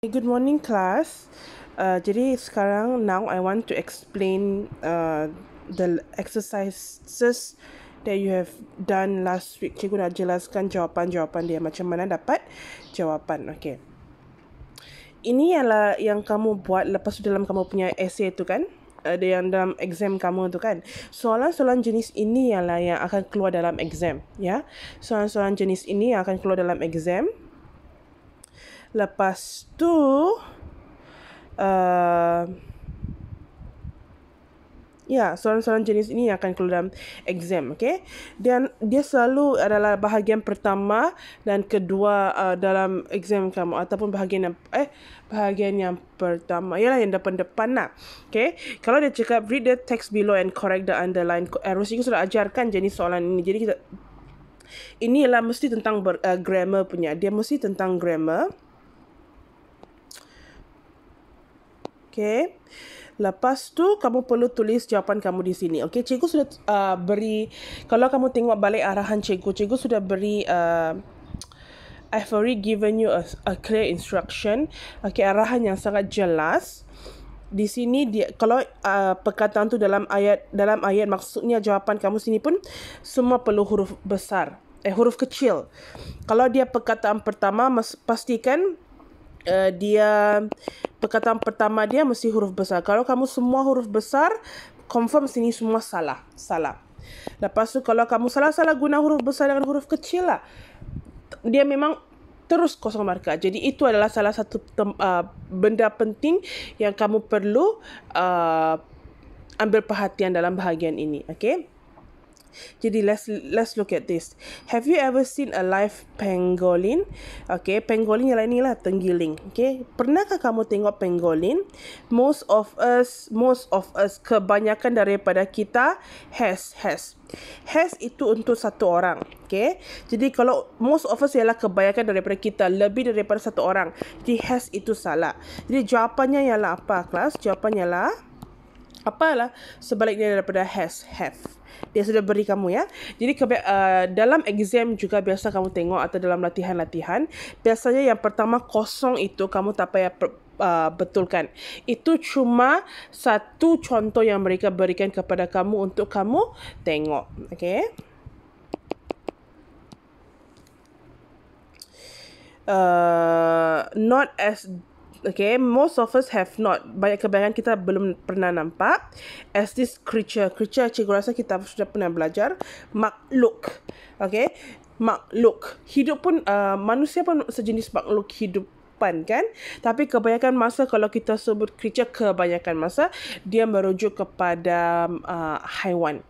Good morning class. Uh, jadi sekarang now I want to explain uh, the exercises that you have done last week. Cikgu dah jelaskan jawapan-jawapan dia macam mana dapat jawapan. Okay. Ini ialah yang kamu buat lepas tu dalam kamu punya essay tu kan? Ada yang dalam exam kamu tu kan? Soalan-soalan jenis ini ialah yang akan keluar dalam exam. Ya. Yeah? Soalan-soalan jenis ini yang akan keluar dalam exam. Lepas tu uh, Ya, soalan-soalan jenis ini yang akan keluar dalam exam, okay? Dan dia selalu adalah bahagian pertama dan kedua uh, dalam exam kamu ataupun bahagian yang, eh, bahagian yang pertama. Ialah yang depan-depan nak, lah, okay? Kalau dia cakap, read the text below and correct the underline. errors, eh, juga kan sudah ajarkan jenis soalan ini. Jadi kita, inilah mesti tentang ber, uh, grammar punya. Dia mesti tentang grammar. Okey, Lepas tu kamu perlu tulis jawapan kamu di sini. Okey, Cikgu sudah uh, beri. Kalau kamu tengok balik arahan cikgu. Cikgu sudah beri. Uh, I've already given you a, a clear instruction. Okay. Arahan yang sangat jelas. Di sini dia kalau uh, perkataan tu dalam ayat dalam ayat maksudnya jawapan kamu sini pun semua perlu huruf besar eh huruf kecil. Kalau dia perkataan pertama pastikan Eh, dia perkataan pertama dia mesti huruf besar. Kalau kamu semua huruf besar, confirm sini semua salah. Salah. Lepas tu kalau kamu salah-salah guna huruf besar dengan huruf kecil lah, dia memang terus kosong markah. Jadi itu adalah salah satu tem, uh, benda penting yang kamu perlu uh, ambil perhatian dalam bahagian ini. Okay? Jadi let's let's look at this. Have you ever seen a live pangolin? Okay, pangolin ialah lah tenggiling. Okay, pernahkah kamu tengok pangolin? Most of us, most of us, kebanyakan daripada kita has has has itu untuk satu orang. Okay, jadi kalau most of us ialah kebanyakan daripada kita lebih daripada satu orang, jadi has itu salah. Jadi jawapannya ialah apa, kelas? Jawapannya ialah apa lah sebaliknya daripada has have dia sudah beri kamu ya jadi ke, uh, eh, dalam exam juga biasa kamu tengok atau dalam latihan-latihan biasanya yang pertama kosong itu kamu tak payah per, uh, betulkan itu cuma satu contoh yang mereka berikan kepada kamu untuk kamu tengok okey uh, not as okay most of us have not banyak kebanyakan kita belum pernah nampak as this creature creature cikgu rasa kita sudah pernah belajar makhluk okay makhluk hidup pun uh, manusia pun sejenis makhluk hidup kan tapi kebanyakan masa kalau kita sebut creature kebanyakan masa dia merujuk kepada uh, haiwan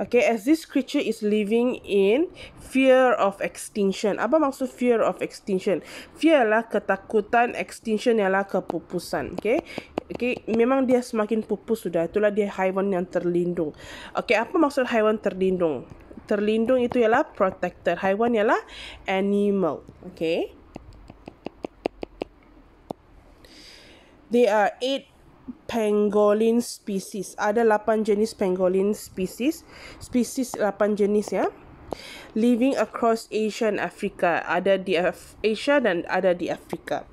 Okay, as this creature is living in fear of extinction. Apa maksud fear of extinction? Fear lah ketakutan, extinction ialah kepupusan. Okay, okay memang dia semakin pupus sudah. Itulah dia haiwan yang terlindung. Okay, apa maksud haiwan terlindung? Terlindung itu ialah protector. Haiwan ialah animal. Okay. They are eight pangolin species. Ada 8 jenis pangolin species. Species 8 jenis ya. Living across Asia and Africa. Ada di Af- Asia dan ada di Afrika.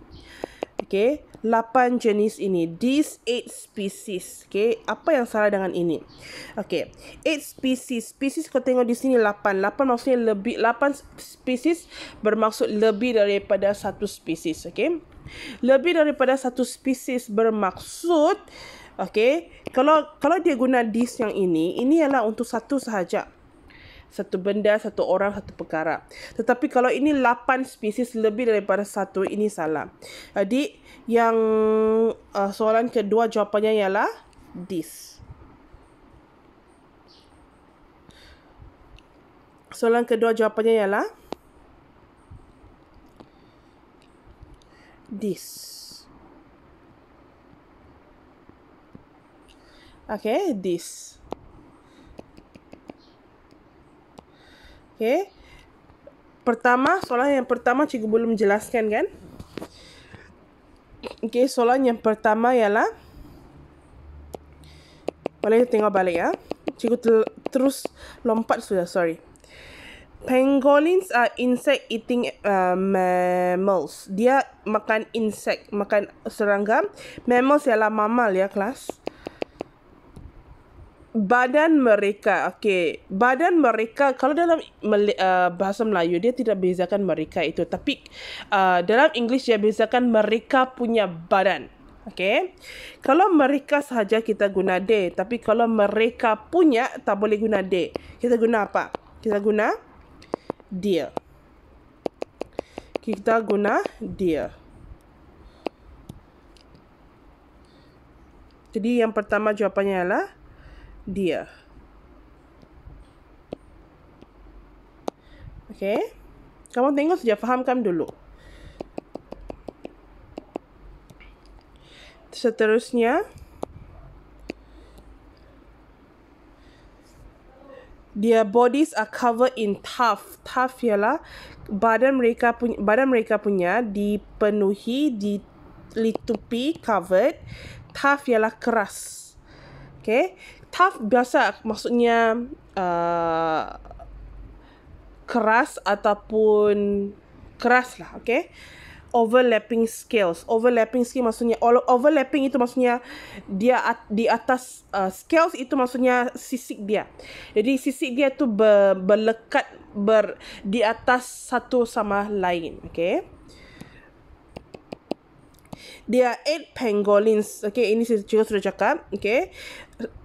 Okay. lapan jenis ini. These eight species. Okay. Apa yang salah dengan ini? Okay. eight species. Species kau tengok di sini lapan lapan maksudnya lebih. lapan species bermaksud lebih daripada satu species. Okay lebih daripada satu spesies bermaksud okey kalau kalau dia guna this yang ini ini ialah untuk satu sahaja satu benda satu orang satu perkara tetapi kalau ini lapan spesies lebih daripada satu ini salah jadi yang uh, soalan kedua jawapannya ialah this. Soalan kedua jawapannya ialah this. Okay, this. Okay. Pertama, soalan yang pertama cikgu belum jelaskan kan? Okay, soalan yang pertama ialah Boleh tengok balik ya Cikgu terus lompat sudah, sorry Pangolins are insect eating uh, mammals. Dia makan insect, makan serangga. Mammals ialah mamal ya kelas. Badan mereka, okay. Badan mereka, kalau dalam Mel- uh, bahasa Melayu, dia tidak bezakan mereka itu. Tapi uh, dalam English, dia bezakan mereka punya badan. Okay. Kalau mereka sahaja, kita guna de. Tapi kalau mereka punya, tak boleh guna de. Kita guna apa? Kita guna dia. Kita guna dia. Jadi yang pertama jawapannya ialah dia. Okey. Kamu tengok saja fahamkan dulu. Seterusnya, their bodies are covered in tough, tough ialah badan mereka punya badan mereka punya dipenuhi ditutupi covered. tough ialah keras. Okay. Tough biasa maksudnya uh, keras ataupun keras lah. Okay overlapping scales. Overlapping scale maksudnya overlapping itu maksudnya dia at, di atas uh, scales itu maksudnya sisik dia. Jadi sisik dia tu ber, berlekat ber di atas satu sama lain, Okay. There are eight pangolins. Okay, ini saya juga sudah cakap. Okay.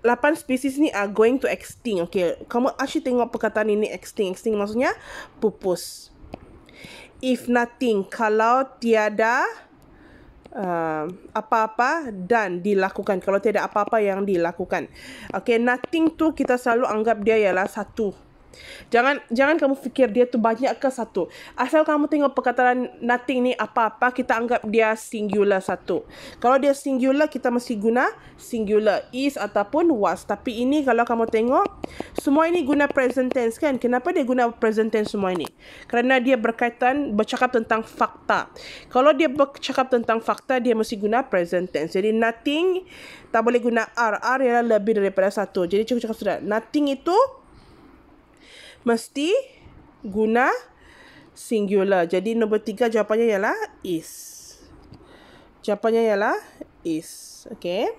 Lapan spesies ni are going to extinct. Okay, kamu asyik tengok perkataan ini extinct. Extinct maksudnya pupus if nothing kalau tiada uh, apa-apa dan dilakukan kalau tiada apa-apa yang dilakukan okay nothing tu kita selalu anggap dia ialah satu Jangan jangan kamu fikir dia tu banyak ke satu. Asal kamu tengok perkataan nothing ni apa-apa, kita anggap dia singular satu. Kalau dia singular, kita mesti guna singular is ataupun was. Tapi ini kalau kamu tengok, semua ini guna present tense kan? Kenapa dia guna present tense semua ini? Kerana dia berkaitan bercakap tentang fakta. Kalau dia bercakap tentang fakta, dia mesti guna present tense. Jadi nothing tak boleh guna R. R ialah lebih daripada satu. Jadi cukup cakap sudah. Nothing itu mesti guna singular. Jadi nombor tiga jawapannya ialah is. Jawapannya ialah is. Okay.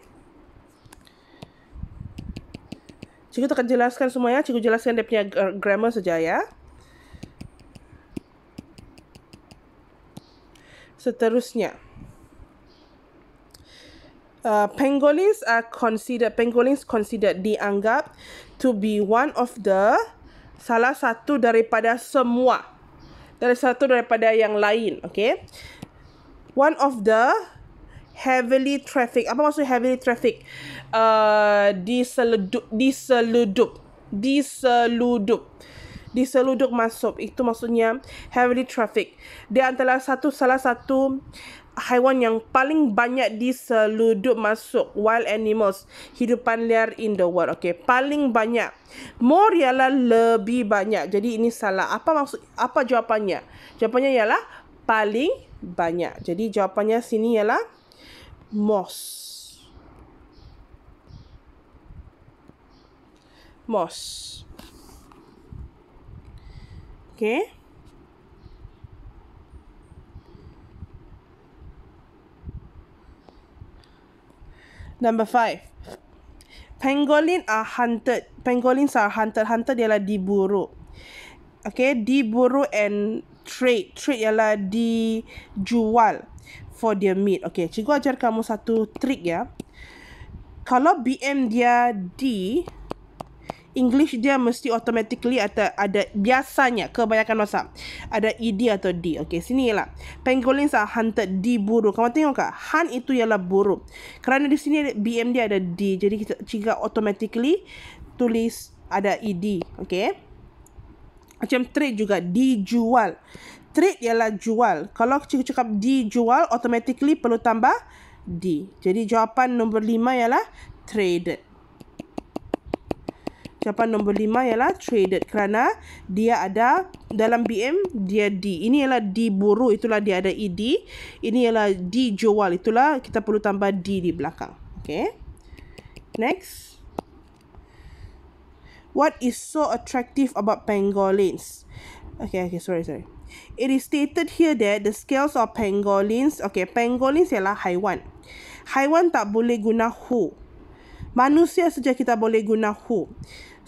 Cikgu akan jelaskan semua ya. Cikgu jelaskan dia punya grammar saja ya. Seterusnya. Uh, penguins are considered penguins considered dianggap to be one of the salah satu daripada semua. Dari satu daripada yang lain, okay? One of the heavily traffic. Apa maksud heavily traffic? Uh, diseludup, diseludup, diseludup. Diseludup masuk. Itu maksudnya heavily traffic. Dia antara satu, salah satu haiwan yang paling banyak di diseludup masuk wild animals hidupan liar in the world okey paling banyak more ialah lebih banyak jadi ini salah apa maksud apa jawapannya jawapannya ialah paling banyak jadi jawapannya sini ialah moss moss okey Number five. Pangolin are hunted. Pangolins are hunted. Hunted ialah diburu. Okay, diburu and trade. Trade ialah dijual for their meat. Okay, cikgu ajar kamu satu trick ya. Kalau BM dia di English dia mesti automatically atau ada biasanya kebanyakan WhatsApp ada ED atau di, Okey, sini lah penguins are hunted diburu. Kamu tengok tak hunt itu ialah buru. Kerana di sini BM dia ada di, jadi kita jika automatically tulis ada ED. Okey. Macam trade juga dijual. Trade ialah jual. Kalau cikgu cakap dijual, automatically perlu tambah di. Jadi jawapan nombor lima ialah traded. Siapa nombor lima ialah traded kerana dia ada dalam BM dia D. Ini ialah D buru itulah dia ada ID e Ini ialah D jual itulah kita perlu tambah D di belakang. Okay. Next. What is so attractive about pangolins? Okay, okay, sorry, sorry. It is stated here that the scales of pangolins, okay, pangolins ialah haiwan. Haiwan tak boleh guna Hu Manusia saja kita boleh guna Hu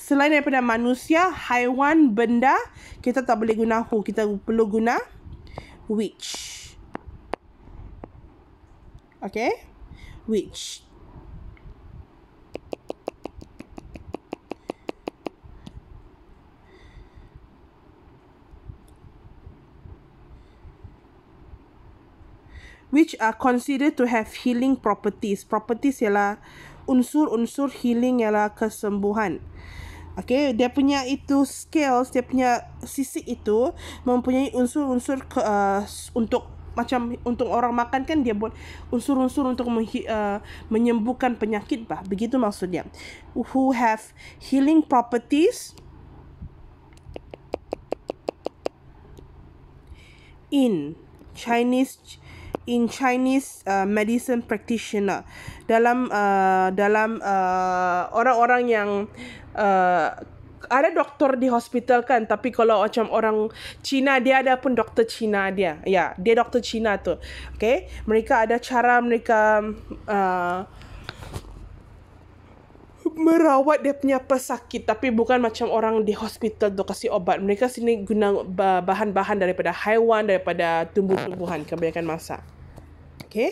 selain daripada manusia, haiwan, benda, kita tak boleh guna who. Kita perlu guna which. Okay? Which. Which are considered to have healing properties. Properties ialah unsur-unsur healing ialah kesembuhan. Okay, dia punya itu scales, dia punya sisi itu mempunyai unsur-unsur ke, uh, untuk macam untuk orang makan kan dia buat unsur-unsur untuk uh, menyembuhkan penyakit bah. Begitu maksudnya. Who have healing properties in Chinese in Chinese uh, medicine practitioner dalam uh, dalam uh, orang-orang yang uh, ada doktor di hospital kan tapi kalau macam orang Cina dia ada pun doktor Cina dia ya yeah, dia doktor Cina tu okay mereka ada cara mereka uh, merawat dia punya pesakit tapi bukan macam orang di hospital tu kasih obat mereka sini guna bahan-bahan daripada haiwan daripada tumbuh-tumbuhan kebanyakan masa okay?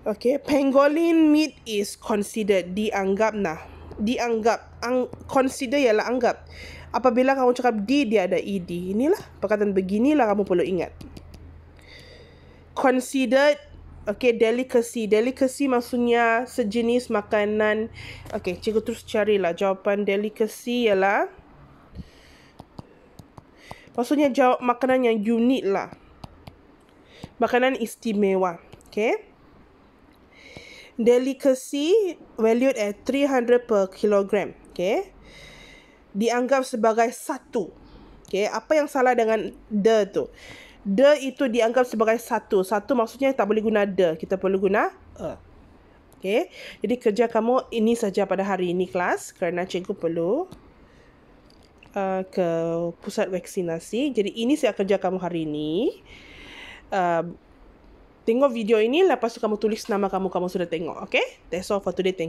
Okay, pangolin meat is considered dianggap nah. Dianggap ang consider ialah anggap. Apabila kamu cakap di dia ada ed. Inilah perkataan beginilah kamu perlu ingat. Considered Okay, delicacy. Delicacy maksudnya sejenis makanan. Okay, cikgu terus carilah jawapan delicacy ialah. Maksudnya jawab makanan yang unik lah makanan istimewa. Okay. Delikasi valued at 300 per kilogram. Okay. Dianggap sebagai satu. Okay. Apa yang salah dengan the tu? The itu dianggap sebagai satu. Satu maksudnya tak boleh guna the. Kita perlu guna a. E, uh. Okay. Jadi kerja kamu ini saja pada hari ini kelas. Kerana cikgu perlu uh, ke pusat vaksinasi. Jadi ini saya kerja kamu hari ini. Um, tengok video ini lepas tu kamu tulis nama kamu kamu sudah tengok okay that's all for today thank you